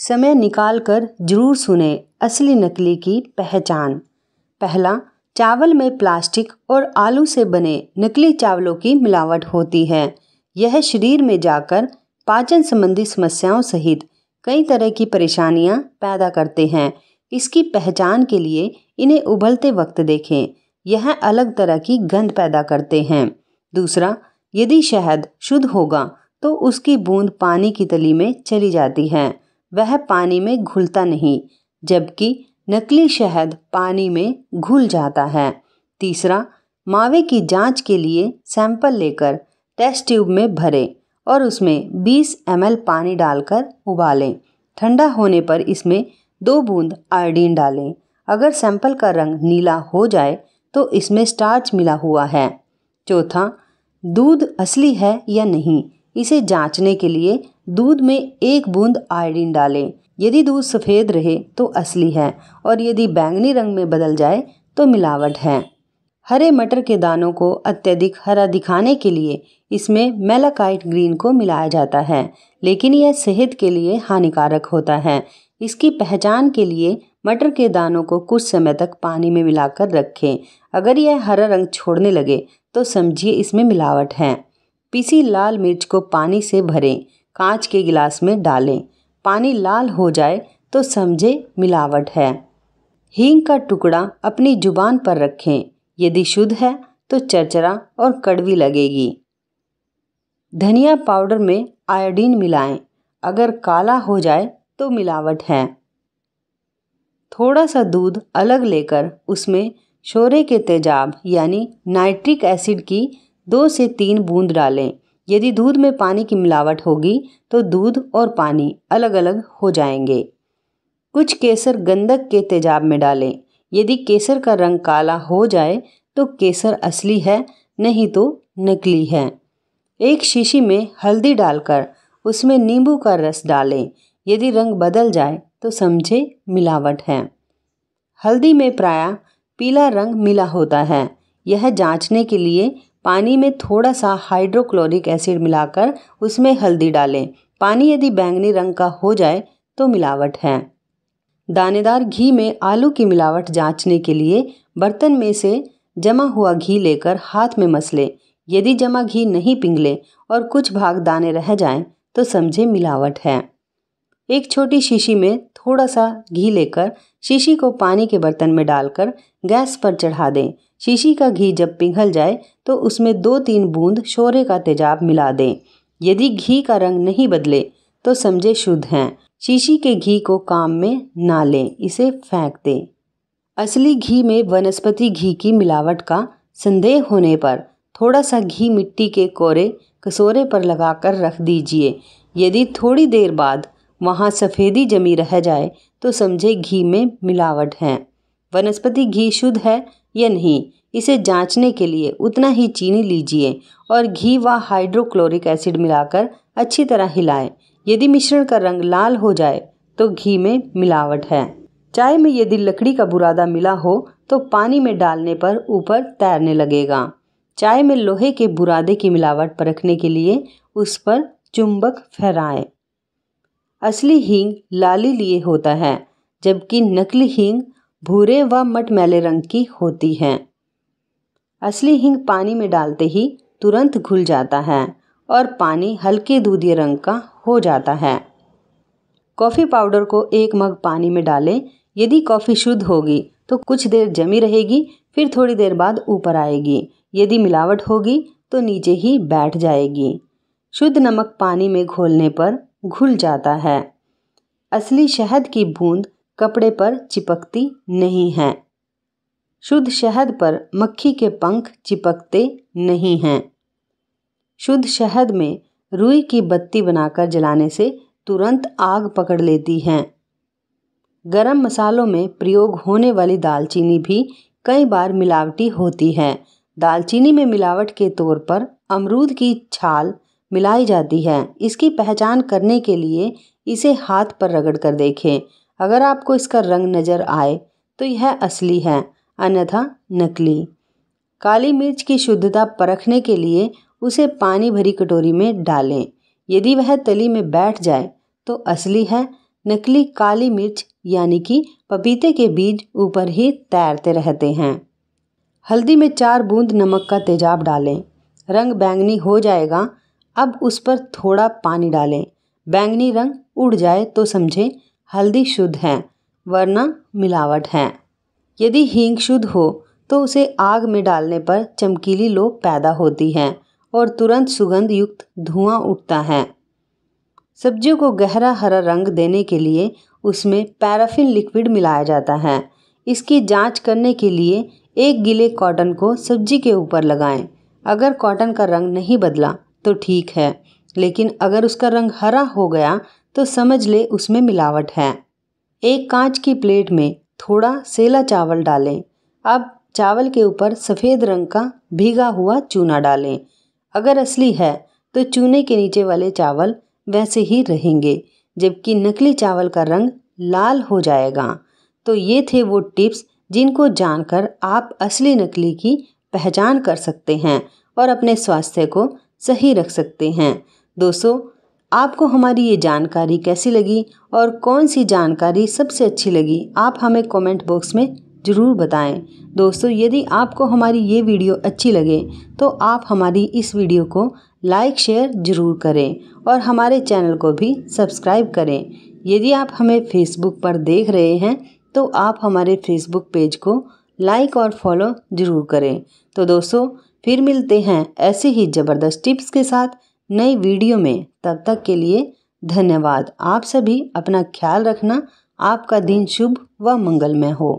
समय निकाल कर जरूर सुने असली नकली की पहचान पहला चावल में प्लास्टिक और आलू से बने नकली चावलों की मिलावट होती है यह शरीर में जाकर पाचन संबंधी समस्याओं सहित कई तरह की परेशानियां पैदा करते हैं इसकी पहचान के लिए इन्हें उबलते वक्त देखें यह अलग तरह की गंध पैदा करते हैं दूसरा यदि शहद शुद्ध होगा तो उसकी बूंद पानी की तली में चली जाती है वह पानी में घुलता नहीं जबकि नकली शहद पानी में घुल जाता है तीसरा मावे की जांच के लिए सैंपल लेकर टेस्ट ट्यूब में भरें और उसमें 20 एम पानी डालकर उबालें ठंडा होने पर इसमें दो बूंद आयोडीन डालें अगर सैंपल का रंग नीला हो जाए तो इसमें स्टार्च मिला हुआ है चौथा दूध असली है या नहीं इसे जांचने के लिए दूध में एक बूंद आयोडीन डालें यदि दूध सफ़ेद रहे तो असली है और यदि बैंगनी रंग में बदल जाए तो मिलावट है हरे मटर के दानों को अत्यधिक हरा दिखाने के लिए इसमें मेलाकाइट ग्रीन को मिलाया जाता है लेकिन यह सेहत के लिए हानिकारक होता है इसकी पहचान के लिए मटर के दानों को कुछ समय तक पानी में मिलाकर रखें अगर यह हरा रंग छोड़ने लगे तो समझिए इसमें मिलावट है पीसी लाल मिर्च को पानी से भरें कांच के गिलास में डालें पानी लाल हो जाए तो समझे मिलावट है हींग का टुकड़ा अपनी जुबान पर रखें यदि शुद्ध है तो चरचरा और कड़वी लगेगी धनिया पाउडर में आयोडीन मिलाएं अगर काला हो जाए तो मिलावट है थोड़ा सा दूध अलग लेकर उसमें शोरे के तेजाब यानी नाइट्रिक एसिड की दो से तीन बूंद डालें यदि दूध में पानी की मिलावट होगी तो दूध और पानी अलग अलग हो जाएंगे कुछ केसर गंधक के तेजाब में डालें यदि केसर का रंग काला हो जाए तो केसर असली है नहीं तो नकली है एक शीशी में हल्दी डालकर उसमें नींबू का रस डालें यदि रंग बदल जाए तो समझे मिलावट है हल्दी में प्राय पीला रंग मिला होता है यह जांचने के लिए पानी में थोड़ा सा हाइड्रोक्लोरिक एसिड मिलाकर उसमें हल्दी डालें पानी यदि बैंगनी रंग का हो जाए तो मिलावट है दानेदार घी में आलू की मिलावट जांचने के लिए बर्तन में से जमा हुआ घी लेकर हाथ में मसले यदि जमा घी नहीं पिघले और कुछ भाग दाने रह जाएं तो समझे मिलावट है एक छोटी शीशी में थोड़ा सा घी लेकर शीशी को पानी के बर्तन में डालकर गैस पर चढ़ा दें शीशी का घी जब पिघल जाए तो उसमें दो तीन बूंद शोरे का तेजाब मिला दें यदि घी का रंग नहीं बदले तो समझे शुद्ध हैं शीशी के घी को काम में ना लें इसे फेंक दें असली घी में वनस्पति घी की मिलावट का संदेह होने पर थोड़ा सा घी मिट्टी के कोरे कसोरे पर लगाकर रख दीजिए यदि थोड़ी देर बाद वहाँ सफ़ेदी जमी रह जाए तो समझे घी में मिलावट है वनस्पति घी शुद्ध है या नहीं इसे जांचने के लिए उतना ही चीनी लीजिए और घी व हाइड्रोक्लोरिक एसिड मिलाकर अच्छी तरह हिलाएं यदि मिश्रण का रंग लाल हो जाए तो घी में मिलावट है चाय में यदि लकड़ी का बुरादा मिला हो तो पानी में डालने पर ऊपर तैरने लगेगा चाय में लोहे के बुरादे की मिलावट परखने के लिए उस पर चुंबक फहराएं असली हींग लाली लिए होता है जबकि नकली हींग भूरे व मटमैले रंग की होती हैं असली हिंग पानी में डालते ही तुरंत घुल जाता है और पानी हल्के दूधी रंग का हो जाता है कॉफ़ी पाउडर को एक मग पानी में डालें यदि कॉफ़ी शुद्ध होगी तो कुछ देर जमी रहेगी फिर थोड़ी देर बाद ऊपर आएगी यदि मिलावट होगी तो नीचे ही बैठ जाएगी शुद्ध नमक पानी में घोलने पर घुल जाता है असली शहद की बूंद कपड़े पर चिपकती नहीं हैं शुद्ध शहद पर मक्खी के पंख चिपकते नहीं हैं शुद्ध शहद में रुई की बत्ती बनाकर जलाने से तुरंत आग पकड़ लेती हैं गरम मसालों में प्रयोग होने वाली दालचीनी भी कई बार मिलावटी होती है दालचीनी में मिलावट के तौर पर अमरूद की छाल मिलाई जाती है इसकी पहचान करने के लिए इसे हाथ पर रगड़ कर देखें अगर आपको इसका रंग नज़र आए तो यह असली है अन्यथा नकली काली मिर्च की शुद्धता परखने के लिए उसे पानी भरी कटोरी में डालें यदि वह तली में बैठ जाए तो असली है नकली काली मिर्च यानी कि पपीते के बीज ऊपर ही तैरते रहते हैं हल्दी में चार बूंद नमक का तेजाब डालें रंग बैंगनी हो जाएगा अब उस पर थोड़ा पानी डालें बैंगनी रंग उड़ जाए तो समझें हल्दी शुद्ध है वरना मिलावट है यदि हींग शुद्ध हो तो उसे आग में डालने पर चमकीली लौ पैदा होती है और तुरंत सुगंध युक्त धुआं उठता है सब्जियों को गहरा हरा रंग देने के लिए उसमें पैराफिन लिक्विड मिलाया जाता है इसकी जांच करने के लिए एक गीले कॉटन को सब्जी के ऊपर लगाएं। अगर कॉटन का रंग नहीं बदला तो ठीक है लेकिन अगर उसका रंग हरा हो गया तो समझ ले उसमें मिलावट है एक कांच की प्लेट में थोड़ा सेला चावल डालें अब चावल के ऊपर सफ़ेद रंग का भीगा हुआ चूना डालें अगर असली है तो चूने के नीचे वाले चावल वैसे ही रहेंगे जबकि नकली चावल का रंग लाल हो जाएगा तो ये थे वो टिप्स जिनको जानकर आप असली नकली की पहचान कर सकते हैं और अपने स्वास्थ्य को सही रख सकते हैं दोस्तों आपको हमारी ये जानकारी कैसी लगी और कौन सी जानकारी सबसे अच्छी लगी आप हमें कमेंट बॉक्स में ज़रूर बताएं दोस्तों यदि आपको हमारी ये वीडियो अच्छी लगे तो आप हमारी इस वीडियो को लाइक शेयर ज़रूर करें और हमारे चैनल को भी सब्सक्राइब करें यदि आप हमें फेसबुक पर देख रहे हैं तो आप हमारे फेसबुक पेज को लाइक और फॉलो ज़रूर करें तो दोस्तों फिर मिलते हैं ऐसे ही ज़बरदस्त टिप्स के साथ नई वीडियो में तब तक के लिए धन्यवाद आप सभी अपना ख्याल रखना आपका दिन शुभ व मंगलमय हो